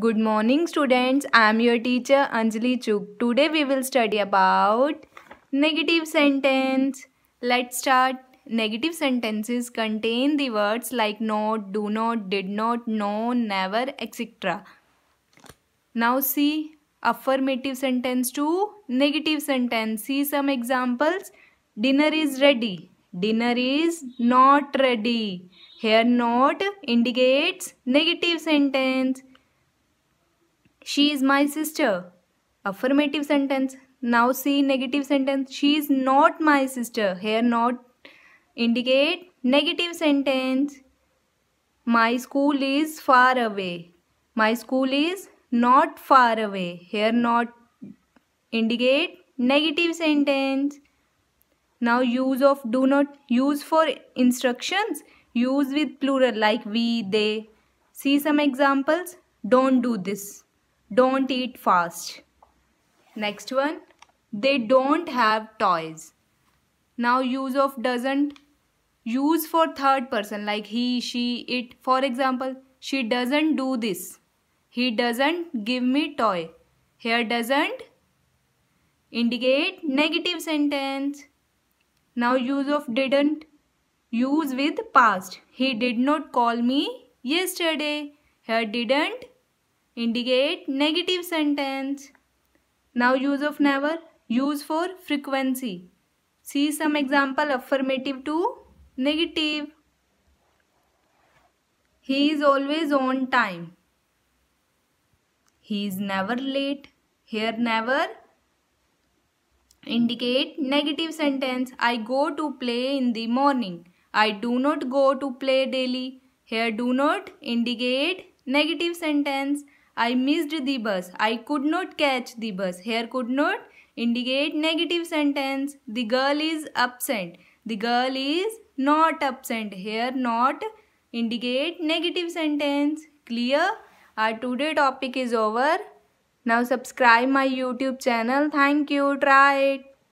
Good morning students, I am your teacher Anjali Chuk. Today we will study about negative sentence. Let's start. Negative sentences contain the words like not, do not, did not, no, never, etc. Now see affirmative sentence to negative sentence. See some examples. Dinner is ready. Dinner is not ready. Here not indicates negative sentence she is my sister. Affirmative sentence. Now see negative sentence. She is not my sister. Here not indicate negative sentence. My school is far away. My school is not far away. Here not indicate negative sentence. Now use of do not use for instructions. Use with plural like we, they. See some examples. Don't do this don't eat fast. Next one, they don't have toys. Now use of doesn't use for third person like he, she, it. For example, she doesn't do this. He doesn't give me toy. Here doesn't indicate negative sentence. Now use of didn't use with past. He did not call me yesterday. Here didn't indicate negative sentence. Now use of never, use for frequency. See some example affirmative to negative. He is always on time. He is never late. Here never indicate negative sentence. I go to play in the morning. I do not go to play daily. Here do not indicate negative sentence. I missed the bus. I could not catch the bus. Here could not indicate negative sentence. The girl is absent. The girl is not absent. Here not indicate negative sentence. Clear? Our today topic is over. Now subscribe my YouTube channel. Thank you. Try it.